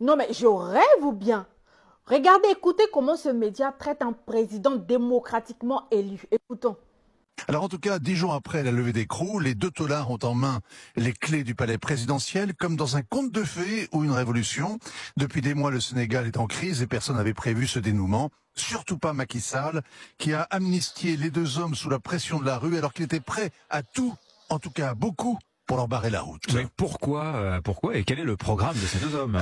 Non, mais je rêve bien Regardez, écoutez comment ce média traite un président démocratiquement élu. Écoutons. Alors en tout cas, dix jours après la levée des crous, les deux tollards ont en main les clés du palais présidentiel, comme dans un conte de fées ou une révolution. Depuis des mois, le Sénégal est en crise et personne n'avait prévu ce dénouement. Surtout pas Macky Sall, qui a amnistié les deux hommes sous la pression de la rue, alors qu'il était prêt à tout, en tout cas beaucoup, pour leur barrer la route. Mais pourquoi, euh, pourquoi et quel est le programme de ces deux hommes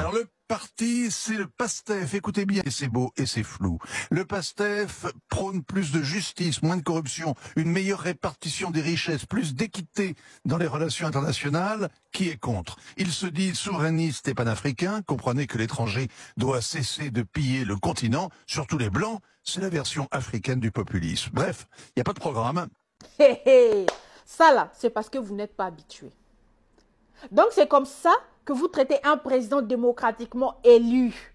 parti, c'est le PASTEF. Écoutez bien, et c'est beau et c'est flou. Le PASTEF prône plus de justice, moins de corruption, une meilleure répartition des richesses, plus d'équité dans les relations internationales. Qui est contre Il se dit souverainiste et panafricain. Comprenez que l'étranger doit cesser de piller le continent, surtout les Blancs. C'est la version africaine du populisme. Bref, il n'y a pas de programme. Ça là, c'est parce que vous n'êtes pas habitué. Donc c'est comme ça que vous traitez un président démocratiquement élu.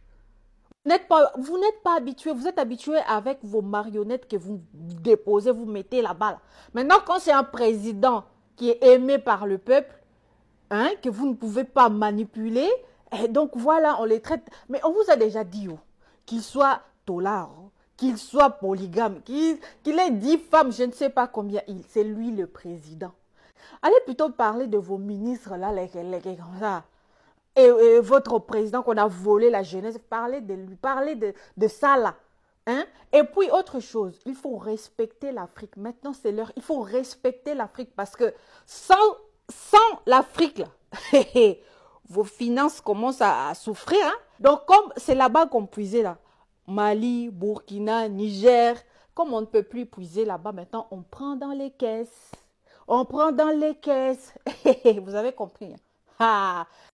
Vous n'êtes pas, vous pas habitué, vous êtes habitué avec vos marionnettes que vous déposez, vous mettez la balle. Maintenant, quand c'est un président qui est aimé par le peuple, hein, que vous ne pouvez pas manipuler, eh, donc voilà, on les traite. Mais on vous a déjà dit oh, qu'il soit tolard, qu'il soit polygame, qu'il ait dix femmes, je ne sais pas combien c'est lui le président. Allez plutôt parler de vos ministres, là, les, les, comme ça. Et, votre président qu'on a volé la jeunesse, parlez de lui, parlez de, de ça, là. Hein? Et puis, autre chose, il faut respecter l'Afrique. Maintenant, c'est l'heure. Il faut respecter l'Afrique parce que sans, sans l'Afrique, vos finances commencent à, souffrir. Hein. Donc, comme c'est là-bas qu'on puisait, là, Mali, Burkina, Niger, comme on ne peut plus puiser là-bas, maintenant, on prend dans les caisses on prend dans les caisses. Vous avez compris. Hein.